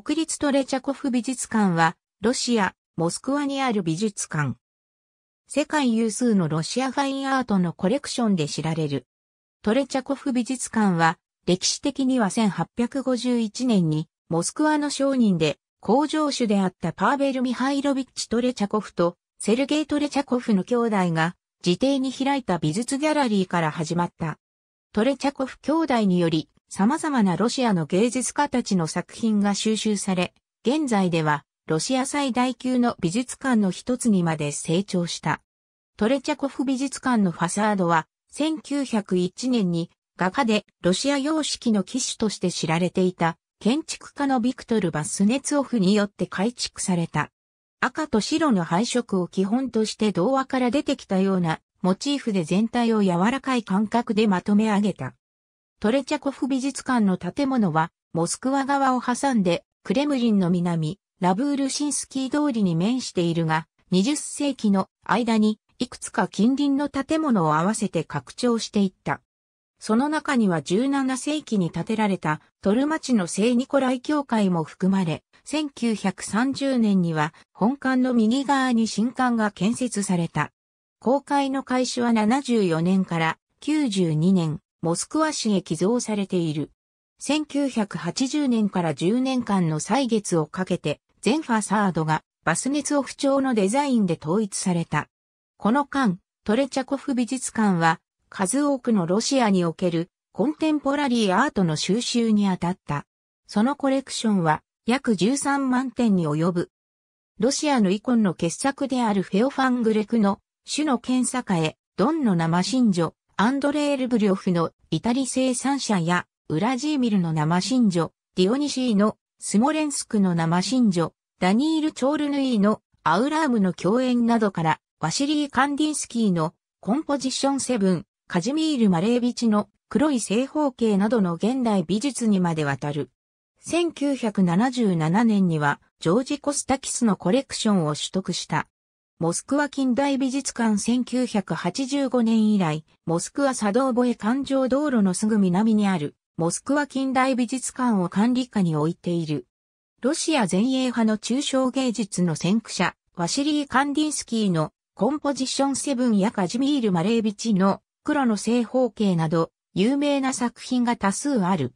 国立トレチャコフ美術館は、ロシア、モスクワにある美術館。世界有数のロシアファインアートのコレクションで知られる。トレチャコフ美術館は、歴史的には1851年に、モスクワの商人で、工場主であったパーベル・ミハイロビッチ・トレチャコフと、セルゲイ・トレチャコフの兄弟が、自邸に開いた美術ギャラリーから始まった。トレチャコフ兄弟により、様々なロシアの芸術家たちの作品が収集され、現在ではロシア最大級の美術館の一つにまで成長した。トレチャコフ美術館のファサードは1901年に画家でロシア様式の機種として知られていた建築家のビクトル・バスネツオフによって改築された。赤と白の配色を基本として童話から出てきたようなモチーフで全体を柔らかい感覚でまとめ上げた。トレチャコフ美術館の建物は、モスクワ側を挟んで、クレムリンの南、ラブールシンスキー通りに面しているが、20世紀の間に、いくつか近隣の建物を合わせて拡張していった。その中には17世紀に建てられたトルマチの聖ニコライ教会も含まれ、1930年には本館の右側に新館が建設された。公開の開始は74年から92年、モスクワ市へ寄贈されている。1980年から10年間の歳月をかけて、全ファサードがバスネツオフ調のデザインで統一された。この間、トレチャコフ美術館は、数多くのロシアにおけるコンテンポラリーアートの収集にあたった。そのコレクションは約13万点に及ぶ。ロシアのイコンの傑作であるフェオファングレクの種の検査会、ドンの生真女、アンドレー・ルブリョフのイタリ生産者や、ウラジーミルの生真女、ディオニシーのスモレンスクの生真女、ダニール・チョールヌイのアウラームの共演などから、ワシリー・カンディンスキーのコンポジションセブン、カジミール・マレービチの黒い正方形などの現代美術にまでわたる。1977年には、ジョージ・コスタキスのコレクションを取得した。モスクワ近代美術館1985年以来、モスクワ佐道越環状道路のすぐ南にある、モスクワ近代美術館を管理下に置いている。ロシア前衛派の抽象芸術の先駆者、ワシリー・カンディンスキーのコンポジションセブンやカジミール・マレービチの黒の正方形など有名な作品が多数ある。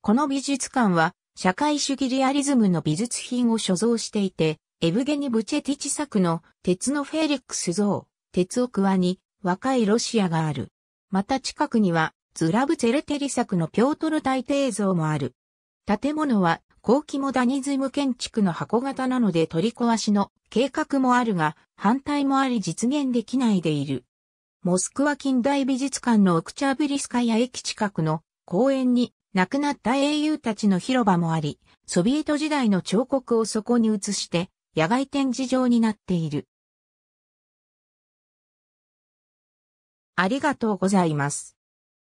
この美術館は社会主義リアリズムの美術品を所蔵していて、エブゲニ・ブチェティチ作の鉄のフェリックス像、鉄を桑に若いロシアがある。また近くにはズラブツェレテリ作のピョートル大帝像もある。建物は後期モダニズム建築の箱型なので取り壊しの計画もあるが反対もあり実現できないでいる。モスクワ近代美術館のオクチャブリスカヤ駅近くの公園に亡くなった英雄たちの広場もあり、ソビエト時代の彫刻をそこに移して野外展示場になっている。ありがとうございます。